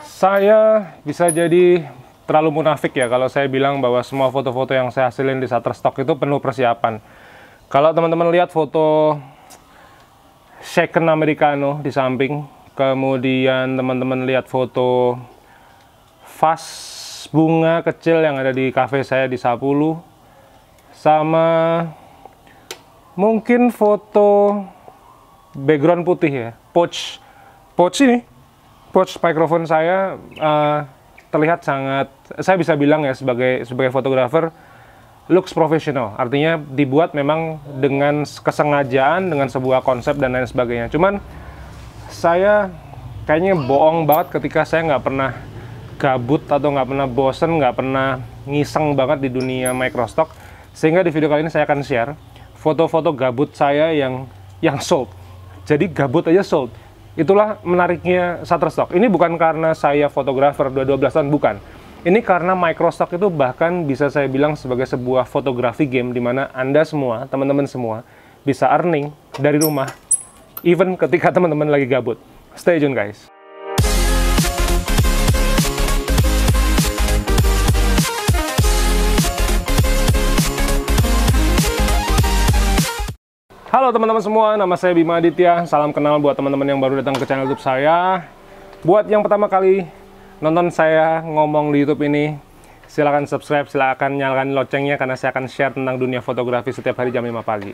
Saya bisa jadi terlalu munafik ya kalau saya bilang bahwa semua foto-foto yang saya hasilin di Shutterstock itu penuh persiapan. Kalau teman-teman lihat foto shaken americano di samping, kemudian teman-teman lihat foto vas bunga kecil yang ada di cafe saya di Sapulu, sama mungkin foto background putih ya, poch poch ini, Coach, mikrofon saya uh, terlihat sangat, saya bisa bilang ya sebagai sebagai fotografer, looks professional. Artinya dibuat memang dengan kesengajaan, dengan sebuah konsep dan lain sebagainya. Cuman saya kayaknya bohong banget ketika saya nggak pernah gabut atau nggak pernah bosen, nggak pernah ngiseng banget di dunia microstock. Sehingga di video kali ini saya akan share foto-foto gabut saya yang yang sold. Jadi gabut aja sold Itulah menariknya Shutterstock. Ini bukan karena saya fotografer 12 tahun, bukan. Ini karena Microsoft itu bahkan bisa saya bilang sebagai sebuah fotografi game di mana Anda semua, teman-teman semua, bisa earning dari rumah, even ketika teman-teman lagi gabut. Stay tune guys. Halo teman-teman semua, nama saya Bima Aditya. Salam kenal buat teman-teman yang baru datang ke channel YouTube saya. Buat yang pertama kali nonton saya ngomong di YouTube ini, silahkan subscribe, silahkan nyalakan loncengnya karena saya akan share tentang dunia fotografi setiap hari jam 5 pagi.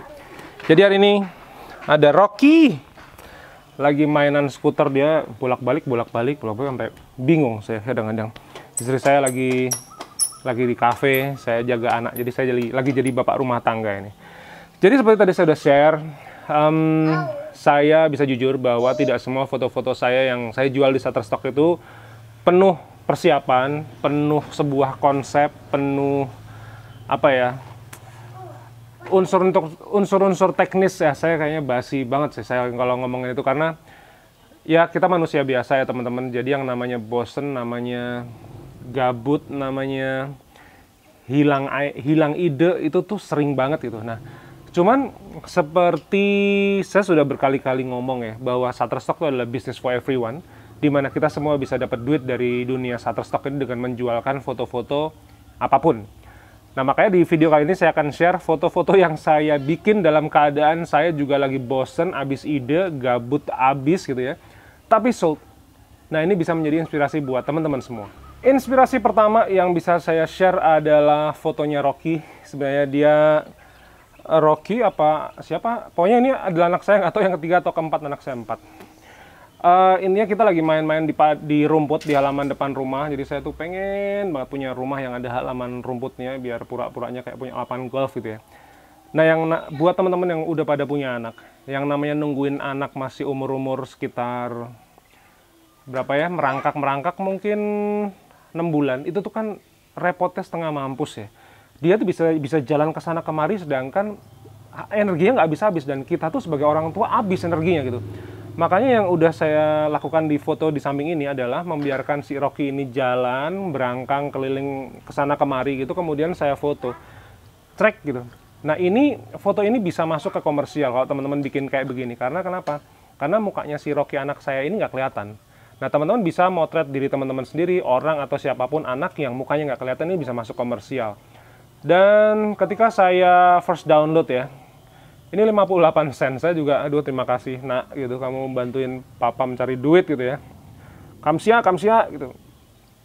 Jadi hari ini ada Rocky lagi mainan skuter dia bolak-balik bolak-balik bolak-balik sampai bingung saya kadang-kadang. Istri saya lagi lagi di kafe, saya jaga anak. Jadi saya lagi, lagi jadi bapak rumah tangga ini jadi seperti tadi saya sudah share, um, saya bisa jujur bahwa tidak semua foto-foto saya yang saya jual di Shutterstock itu penuh persiapan, penuh sebuah konsep, penuh apa ya unsur untuk unsur-unsur teknis ya saya kayaknya basi banget sih saya kalau ngomongin itu karena ya kita manusia biasa ya teman-teman jadi yang namanya bosen namanya gabut namanya hilang hilang ide itu tuh sering banget gitu nah Cuman seperti saya sudah berkali-kali ngomong ya bahwa Shutterstock itu adalah business for everyone di mana kita semua bisa dapat duit dari dunia Shutterstock ini dengan menjualkan foto-foto apapun. Nah, makanya di video kali ini saya akan share foto-foto yang saya bikin dalam keadaan saya juga lagi bosen, abis ide, gabut abis gitu ya. Tapi sold. Nah, ini bisa menjadi inspirasi buat teman-teman semua. Inspirasi pertama yang bisa saya share adalah fotonya Rocky. Sebenarnya dia Eh, Rocky apa siapa pokoknya ini adalah anak saya atau yang ketiga atau keempat anak saya empat uh, intinya kita lagi main-main di di rumput di halaman depan rumah jadi saya tuh pengen banget punya rumah yang ada halaman rumputnya biar pura-puranya kayak punya lapangan golf gitu ya nah yang na buat teman-teman yang udah pada punya anak yang namanya nungguin anak masih umur-umur sekitar berapa ya merangkak merangkak mungkin 6 bulan itu tuh kan repotnya setengah mampus ya dia tuh bisa bisa jalan ke sana kemari sedangkan energinya nggak habis-habis dan kita tuh sebagai orang tua habis energinya gitu. Makanya yang udah saya lakukan di foto di samping ini adalah membiarkan si Rocky ini jalan, berangkang keliling ke sana kemari gitu, kemudian saya foto. Track gitu. Nah, ini foto ini bisa masuk ke komersial kalau teman-teman bikin kayak begini. Karena kenapa? Karena mukanya si Rocky anak saya ini nggak kelihatan. Nah, teman-teman bisa motret diri teman-teman sendiri, orang atau siapapun anak yang mukanya nggak kelihatan ini bisa masuk komersial. Dan ketika saya first download ya, ini 58 sen. Saya juga, aduh terima kasih nak gitu, kamu bantuin papa mencari duit gitu ya. Kamsia, kamsia gitu.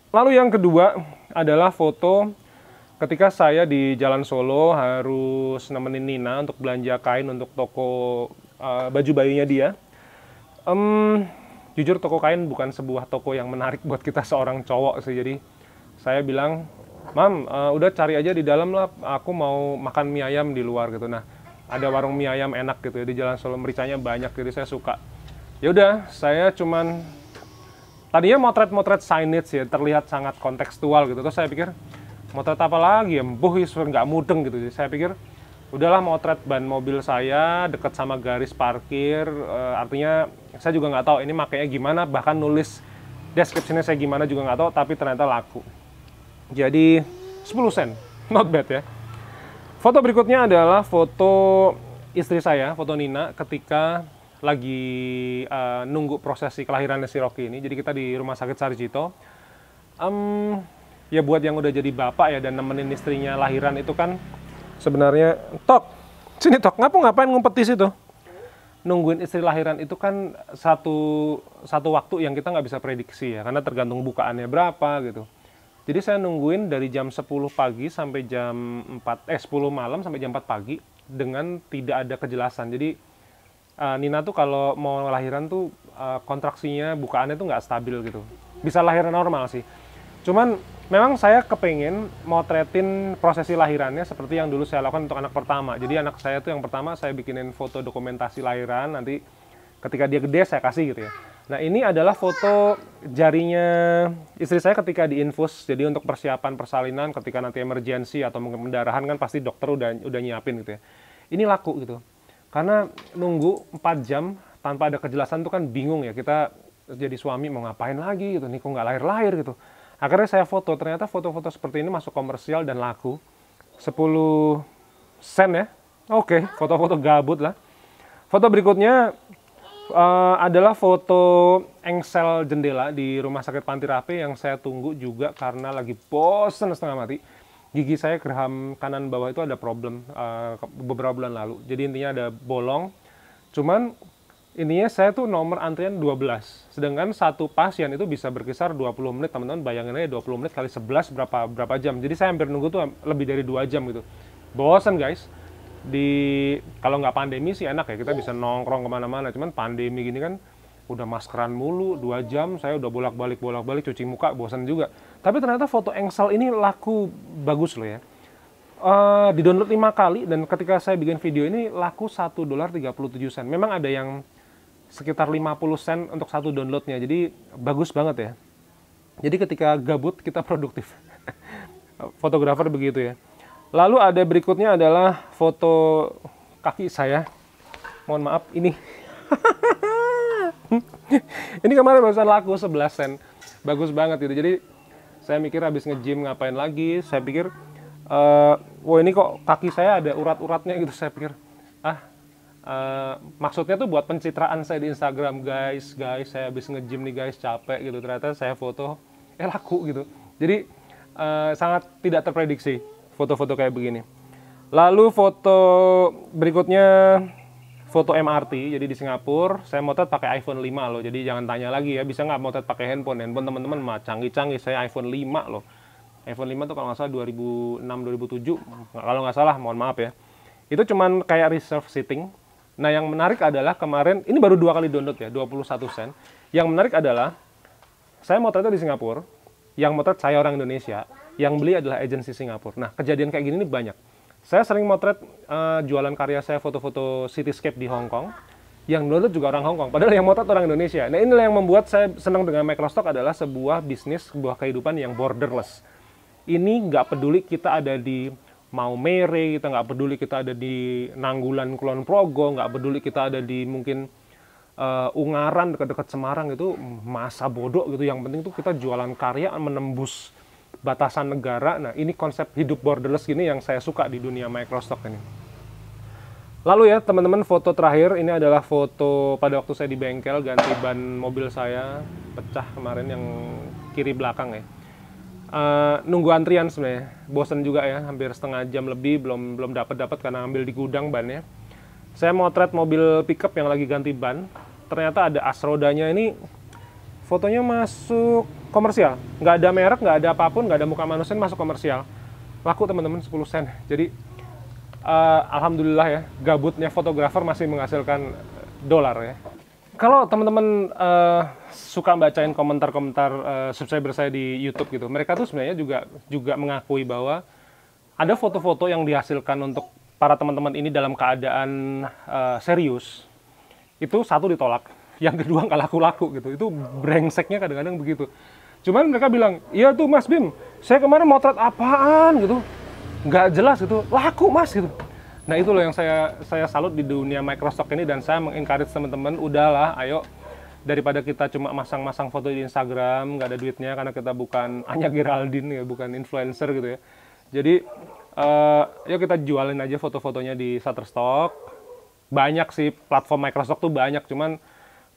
Lalu yang kedua adalah foto ketika saya di Jalan Solo harus nemenin Nina untuk belanja kain untuk toko uh, baju bayinya dia. Um, jujur toko kain bukan sebuah toko yang menarik buat kita seorang cowok sih, jadi saya bilang mam uh, udah cari aja di dalam lah aku mau makan mie ayam di luar gitu nah ada warung mie ayam enak gitu ya di jalan Solo mericanya banyak jadi gitu, saya suka ya udah saya cuman tadinya motret-motret signage ya terlihat sangat kontekstual gitu terus saya pikir motret apa lagi ya mbuh nggak mudeng gitu jadi saya pikir udahlah motret ban mobil saya deket sama garis parkir Uh, artinya saya juga nggak tahu ini makanya gimana bahkan nulis deskripsinya saya gimana juga nggak tahu tapi ternyata laku jadi 10 sen, not bad ya. Foto berikutnya adalah foto istri saya, foto Nina ketika lagi uh, nunggu prosesi kelahiran si Rocky ini. Jadi kita di rumah sakit Sarjito. Um, ya buat yang udah jadi bapak ya dan nemenin istrinya lahiran itu kan sebenarnya tok sini tok ngapu ngapain ngumpet di situ nungguin istri lahiran itu kan satu satu waktu yang kita nggak bisa prediksi ya karena tergantung bukaannya berapa gitu jadi saya nungguin dari jam 10 pagi sampai jam 4 eh 10 malam sampai jam 4 pagi dengan tidak ada kejelasan. Jadi uh, Nina tuh kalau mau lahiran tuh uh, kontraksinya bukaannya tuh nggak stabil gitu. Bisa lahiran normal sih. Cuman memang saya kepengen motretin prosesi lahirannya seperti yang dulu saya lakukan untuk anak pertama. Jadi anak saya tuh yang pertama saya bikinin foto dokumentasi lahiran nanti ketika dia gede saya kasih gitu ya Nah ini adalah foto jarinya istri saya ketika diinfus. Jadi untuk persiapan persalinan ketika nanti emergensi atau mungkin pendarahan kan pasti dokter udah udah nyiapin gitu ya. Ini laku gitu. Karena nunggu 4 jam tanpa ada kejelasan tuh kan bingung ya kita jadi suami mau ngapain lagi gitu nih kok nggak lahir lahir gitu akhirnya saya foto ternyata foto-foto seperti ini masuk komersial dan laku 10 sen ya oke foto-foto gabut lah foto berikutnya Eh, adalah foto engsel jendela di Rumah Sakit panti rapi yang saya tunggu juga karena lagi bosen setengah mati. Gigi saya geraham kanan bawah itu ada problem uh, beberapa bulan lalu. Jadi intinya ada bolong. Cuman ininya saya tuh nomor antrian 12. Sedangkan satu pasien itu bisa berkisar 20 menit, teman-teman. Bayangin aja 20 menit kali 11 berapa berapa jam. Jadi saya hampir nunggu tuh lebih dari 2 jam gitu. Bosen guys di kalau nggak pandemi sih enak ya kita bisa nongkrong kemana-mana cuman pandemi gini kan udah maskeran mulu dua jam saya udah bolak-balik bolak-balik cuci muka bosan juga tapi ternyata foto engsel ini laku bagus loh ya uh, eh, di download lima kali dan ketika saya bikin video ini laku satu dolar 37 sen memang ada yang sekitar 50 sen untuk satu downloadnya jadi bagus banget ya jadi ketika gabut kita produktif fotografer begitu ya Lalu ada berikutnya adalah foto kaki saya. Mohon maaf, ini. ini kemarin barusan laku 11 sen. Bagus banget gitu. Jadi saya mikir habis nge-gym ngapain lagi. Saya pikir, uh, wah ini kok kaki saya ada urat-uratnya gitu. Saya pikir, ah Uh, maksudnya tuh buat pencitraan saya di Instagram guys guys saya habis nge-gym nih guys capek gitu ternyata saya foto eh laku gitu jadi uh, sangat tidak terprediksi foto-foto kayak begini. Lalu foto berikutnya foto MRT, jadi di Singapura saya motret pakai iPhone 5 loh, jadi jangan tanya lagi ya, bisa nggak motret pakai handphone? Handphone teman-teman mah canggih-canggih, saya iPhone 5 loh. iPhone 5 tuh kalau nggak salah 2006 2007 kalau nggak salah mohon maaf ya itu cuman kayak reserve sitting nah yang menarik adalah kemarin ini baru dua kali download ya 21 sen yang menarik adalah saya motretnya di Singapura yang motret saya orang Indonesia, yang beli adalah agensi Singapura. Nah, kejadian kayak gini ini banyak. Saya sering motret uh, jualan karya saya foto-foto cityscape di Hong Kong, yang download juga orang Hong Kong. Padahal yang motret orang Indonesia. Nah, inilah yang membuat saya senang dengan Microstock adalah sebuah bisnis, sebuah kehidupan yang borderless. Ini nggak peduli kita ada di mau mere kita nggak peduli kita ada di Nanggulan Kulon Progo nggak peduli kita ada di mungkin uh, Ungaran dekat-dekat Semarang itu masa bodoh gitu. Yang penting tuh kita jualan karya menembus batasan negara. Nah, ini konsep hidup borderless gini yang saya suka di dunia microstock ini. Lalu ya teman-teman foto terakhir ini adalah foto pada waktu saya di bengkel ganti ban mobil saya pecah kemarin yang kiri belakang ya. Uh, nunggu antrian sebenarnya, bosan juga ya hampir setengah jam lebih belum belum dapat dapat karena ambil di gudang bannya. Saya motret mobil pickup yang lagi ganti ban. Ternyata ada asrodanya ini fotonya masuk komersial. Nggak ada merek, nggak ada apapun, nggak ada muka manusia, masuk komersial. Laku teman-teman 10 sen. Jadi uh, alhamdulillah ya, gabutnya fotografer masih menghasilkan eh, dolar ya. Kalau teman-teman uh, suka bacain komentar-komentar uh, subscriber saya di YouTube gitu, mereka tuh sebenarnya juga juga mengakui bahwa ada foto-foto yang dihasilkan untuk para teman-teman ini dalam keadaan uh, serius itu satu ditolak yang kedua nggak laku-laku gitu itu brengseknya kadang-kadang begitu cuman mereka bilang iya tuh mas Bim saya kemarin motret apaan gitu nggak jelas gitu laku mas gitu nah itu loh yang saya saya salut di dunia Microsoft ini dan saya mengencourage teman-teman udahlah ayo daripada kita cuma masang-masang foto di Instagram nggak ada duitnya karena kita bukan hanya Geraldine ya bukan influencer gitu ya jadi uh, yuk kita jualin aja foto-fotonya di Shutterstock banyak sih platform Microsoft tuh banyak cuman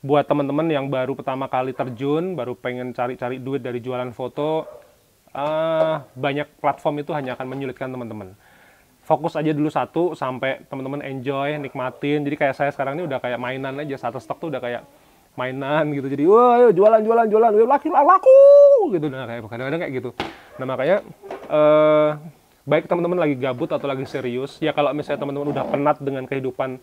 buat teman-teman yang baru pertama kali terjun baru pengen cari-cari duit dari jualan foto uh, banyak platform itu hanya akan menyulitkan teman-teman fokus aja dulu satu sampai teman-teman enjoy nikmatin jadi kayak saya sekarang ini udah kayak mainan aja Shutterstock tuh udah kayak mainan gitu jadi wah ayo jualan jualan jualan laki laku gitu nah kayak kadang-kadang kayak gitu nah makanya uh, baik teman-teman lagi gabut atau lagi serius ya kalau misalnya teman-teman udah penat dengan kehidupan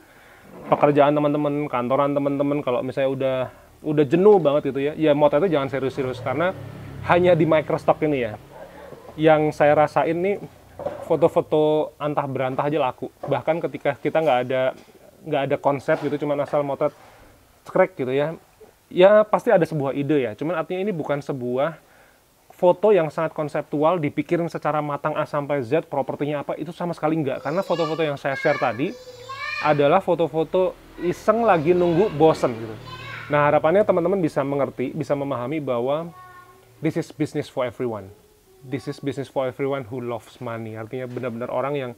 pekerjaan teman-teman kantoran teman-teman kalau misalnya udah udah jenuh banget gitu ya ya itu jangan serius-serius karena hanya di microstock ini ya yang saya rasain nih foto-foto antah berantah aja laku bahkan ketika kita nggak ada nggak ada konsep gitu cuma asal motret crack gitu ya ya pasti ada sebuah ide ya cuman artinya ini bukan sebuah foto yang sangat konseptual, dipikirin secara matang A sampai Z, propertinya apa, itu sama sekali enggak. Karena foto-foto yang saya share tadi adalah foto-foto iseng lagi nunggu bosen gitu. Nah harapannya teman-teman bisa mengerti, bisa memahami bahwa this is business for everyone. This is business for everyone who loves money. Artinya benar-benar orang yang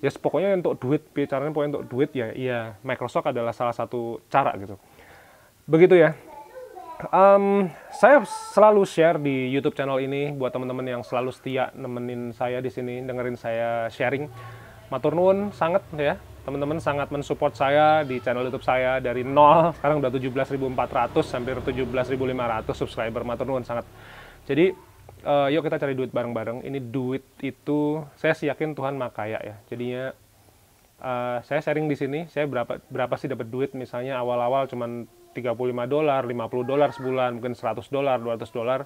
ya yes, pokoknya untuk duit, bicaranya pokoknya untuk duit ya, ya Microsoft adalah salah satu cara gitu. Begitu ya um, saya selalu share di YouTube channel ini buat teman-teman yang selalu setia nemenin saya di sini, dengerin saya sharing. Matur nuwun sangat ya. Teman-teman sangat mensupport saya di channel YouTube saya dari nol sekarang udah 17.400 sampai 17.500 subscriber. Matur nuwun sangat. Jadi uh, yuk kita cari duit bareng-bareng. Ini duit itu saya sih yakin Tuhan makaya ya. Jadinya uh, saya sharing di sini, saya berapa berapa sih dapat duit misalnya awal-awal cuman 35 dolar, 50 dolar sebulan, mungkin 100 dolar, 200 dolar,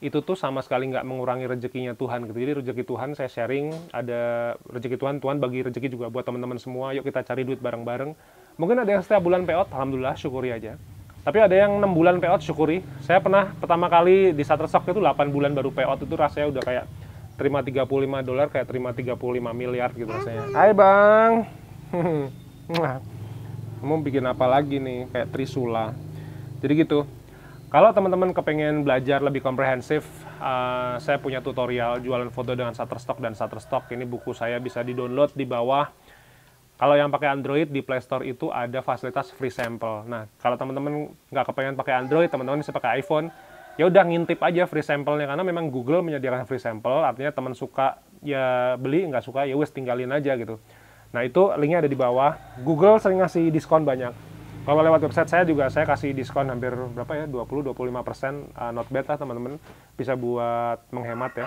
itu tuh sama sekali nggak mengurangi rezekinya Tuhan gitu. Jadi rezeki Tuhan saya sharing, ada rezeki Tuhan, Tuhan bagi rezeki juga buat teman-teman semua, yuk kita cari duit bareng-bareng. Mungkin ada yang setiap bulan peot Alhamdulillah syukuri aja. Tapi ada yang 6 bulan peot syukuri. Saya pernah pertama kali di Shutterstock itu 8 bulan baru peot itu rasanya udah kayak terima 35 dolar, kayak terima 35 miliar gitu rasanya. Hai bang! mau bikin apa lagi nih kayak trisula jadi gitu kalau teman-teman kepengen belajar lebih komprehensif uh, saya punya tutorial jualan foto dengan Shutterstock dan Shutterstock ini buku saya bisa di download di bawah kalau yang pakai Android di Play Store itu ada fasilitas free sample nah kalau teman-teman nggak kepengen pakai Android teman-teman bisa pakai iPhone ya udah ngintip aja free samplenya karena memang Google menyediakan free sample artinya teman suka ya beli nggak suka ya wes tinggalin aja gitu Nah itu linknya ada di bawah. Google sering ngasih diskon banyak. Kalau lewat website saya juga saya kasih diskon hampir berapa ya 20-25 persen. Uh, not bad lah teman-teman. Bisa buat menghemat ya.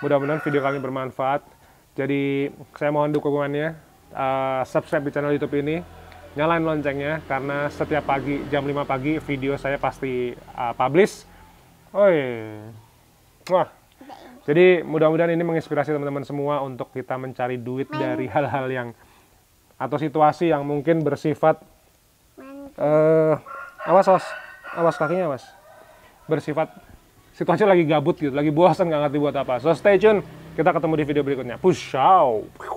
Mudah-mudahan video kali ini bermanfaat. Jadi saya mohon dukungannya. Uh, subscribe di channel YouTube ini. Nyalain loncengnya karena setiap pagi jam 5 pagi video saya pasti uh, publish. Oi. Wah. Jadi mudah-mudahan ini menginspirasi teman-teman semua untuk kita mencari duit Main. dari hal-hal yang atau situasi yang mungkin bersifat uh, awas awas awas kakinya awas bersifat situasi lagi gabut gitu, lagi bosan nggak ngerti buat apa. So stay tune, kita ketemu di video berikutnya. Push out.